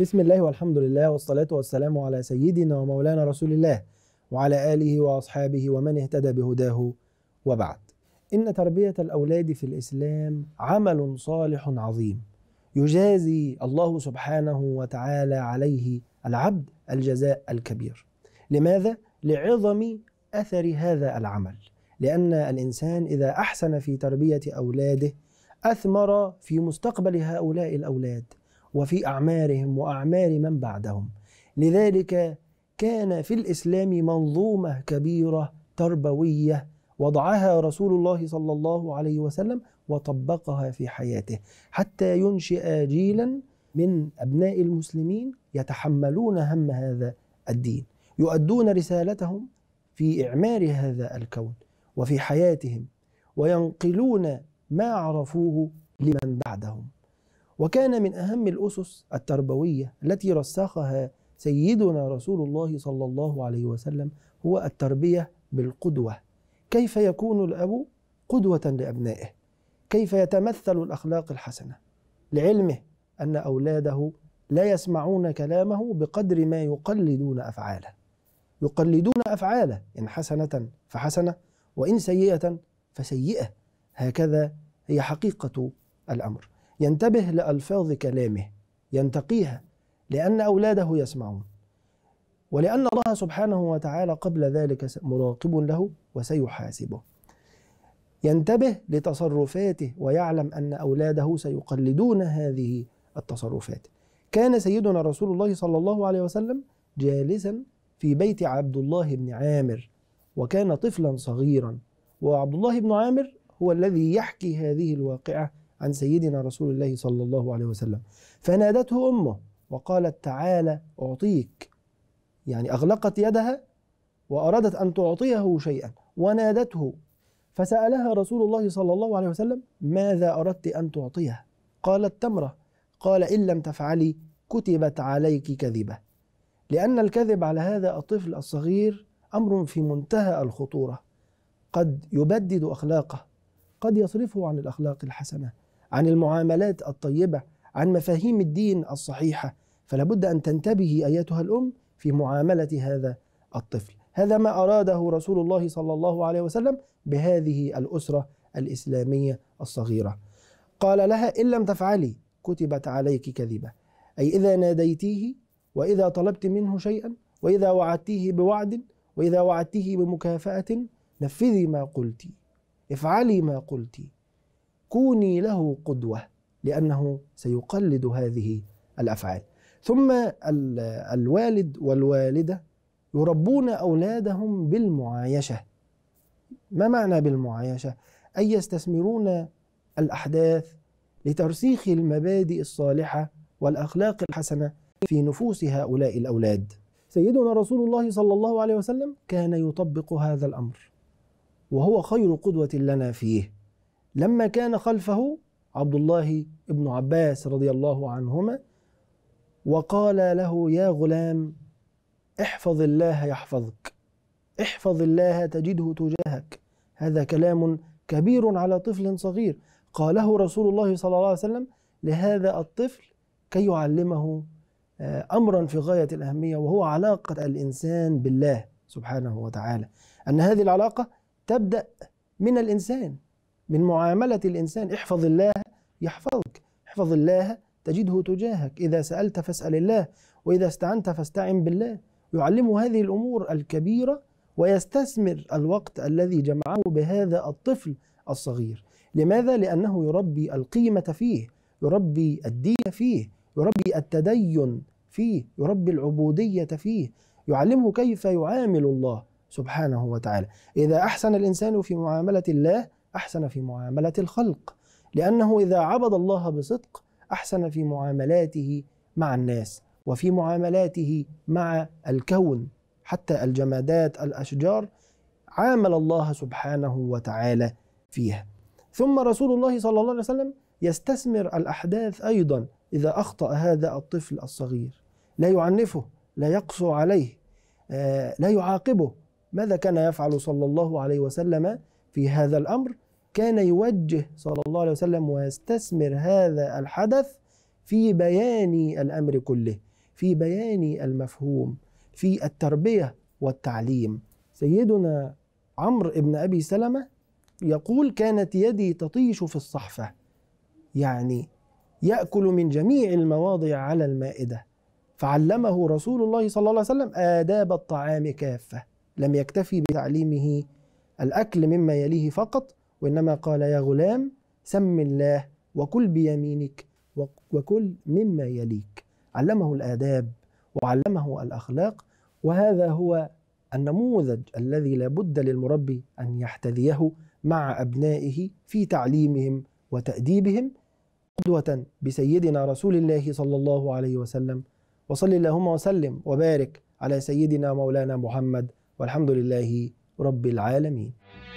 بسم الله والحمد لله والصلاة والسلام على سيدنا ومولانا رسول الله وعلى آله وأصحابه ومن اهتدى بهداه وبعد إن تربية الأولاد في الإسلام عمل صالح عظيم يجازي الله سبحانه وتعالى عليه العبد الجزاء الكبير لماذا؟ لعظم أثر هذا العمل لأن الإنسان إذا أحسن في تربية أولاده أثمر في مستقبل هؤلاء الأولاد وفي أعمارهم وأعمار من بعدهم لذلك كان في الإسلام منظومة كبيرة تربوية وضعها رسول الله صلى الله عليه وسلم وطبقها في حياته حتى ينشئ جيلا من أبناء المسلمين يتحملون هم هذا الدين يؤدون رسالتهم في إعمار هذا الكون وفي حياتهم وينقلون ما عرفوه لمن بعدهم وكان من أهم الأسس التربوية التي رسخها سيدنا رسول الله صلى الله عليه وسلم هو التربية بالقدوة كيف يكون الأب قدوة لأبنائه كيف يتمثل الأخلاق الحسنة لعلمه أن أولاده لا يسمعون كلامه بقدر ما يقلدون أفعاله يقلدون أفعاله إن حسنة فحسنة وإن سيئة فسيئة هكذا هي حقيقة الأمر ينتبه لألفاظ كلامه ينتقيها لأن أولاده يسمعون ولأن الله سبحانه وتعالى قبل ذلك مراقب له وسيحاسبه ينتبه لتصرفاته ويعلم أن أولاده سيقلدون هذه التصرفات كان سيدنا رسول الله صلى الله عليه وسلم جالسا في بيت عبد الله بن عامر وكان طفلا صغيرا وعبد الله بن عامر هو الذي يحكي هذه الواقعة عن سيدنا رسول الله صلى الله عليه وسلم فنادته امه وقالت تعالى اعطيك يعني اغلقت يدها وارادت ان تعطيه شيئا ونادته فسالها رسول الله صلى الله عليه وسلم ماذا اردت ان تعطيه قالت تمره قال ان لم تفعلي كتبت عليك كذبه لان الكذب على هذا الطفل الصغير امر في منتهى الخطوره قد يبدد اخلاقه قد يصرفه عن الاخلاق الحسنه عن المعاملات الطيبة عن مفاهيم الدين الصحيحة فلا بد أن تنتبهي أيتها الأم في معاملة هذا الطفل هذا ما أراده رسول الله صلى الله عليه وسلم بهذه الأسرة الإسلامية الصغيرة قال لها إن لم تفعلي كتبت عليك كذبة أي إذا ناديتيه وإذا طلبت منه شيئا وإذا وعدتيه بوعد وإذا وعدتيه بمكافأة نفذي ما قلتي افعلي ما قلتي كوني له قدوه لانه سيقلد هذه الافعال ثم الوالد والوالده يربون اولادهم بالمعايشه ما معنى بالمعايشه اي يستثمرون الاحداث لترسيخ المبادئ الصالحه والاخلاق الحسنه في نفوس هؤلاء الاولاد سيدنا رسول الله صلى الله عليه وسلم كان يطبق هذا الامر وهو خير قدوه لنا فيه لما كان خلفه عبد الله بن عباس رضي الله عنهما وقال له يا غلام احفظ الله يحفظك احفظ الله تجده تجاهك هذا كلام كبير على طفل صغير قاله رسول الله صلى الله عليه وسلم لهذا الطفل كي يعلمه آه، امرا في غايه الاهميه وهو علاقه الانسان بالله سبحانه وتعالى ان هذه العلاقه تبدا من الانسان من معاملة الإنسان احفظ الله يحفظك احفظ الله تجده تجاهك إذا سألت فاسأل الله وإذا استعنت فاستعن بالله يعلمه هذه الأمور الكبيرة ويستثمر الوقت الذي جمعه بهذا الطفل الصغير لماذا؟ لأنه يربي القيمة فيه يربي الدين فيه يربي التدين فيه يربي العبودية فيه يعلمه كيف يعامل الله سبحانه وتعالى إذا أحسن الإنسان في معاملة الله احسن في معامله الخلق لانه اذا عبد الله بصدق احسن في معاملاته مع الناس وفي معاملاته مع الكون حتى الجمادات الاشجار عامل الله سبحانه وتعالى فيها ثم رسول الله صلى الله عليه وسلم يستثمر الاحداث ايضا اذا اخطا هذا الطفل الصغير لا يعنفه لا يقسو عليه آه، لا يعاقبه ماذا كان يفعل صلى الله عليه وسلم في هذا الامر كان يوجه صلى الله عليه وسلم ويستثمر هذا الحدث في بيان الامر كله في بيان المفهوم في التربيه والتعليم سيدنا عمرو ابن ابي سلمه يقول كانت يدي تطيش في الصحفه يعني ياكل من جميع المواضع على المائده فعلمه رسول الله صلى الله عليه وسلم آداب الطعام كافة لم يكتفي بتعليمه الأكل مما يليه فقط وإنما قال يا غلام سم الله وكل بيمينك وكل مما يليك علمه الآداب وعلمه الأخلاق وهذا هو النموذج الذي لا بد للمربي أن يحتذيه مع أبنائه في تعليمهم وتأديبهم قدوة بسيدنا رسول الله صلى الله عليه وسلم وصل اللهم وسلم وبارك على سيدنا مولانا محمد والحمد لله رب العالمين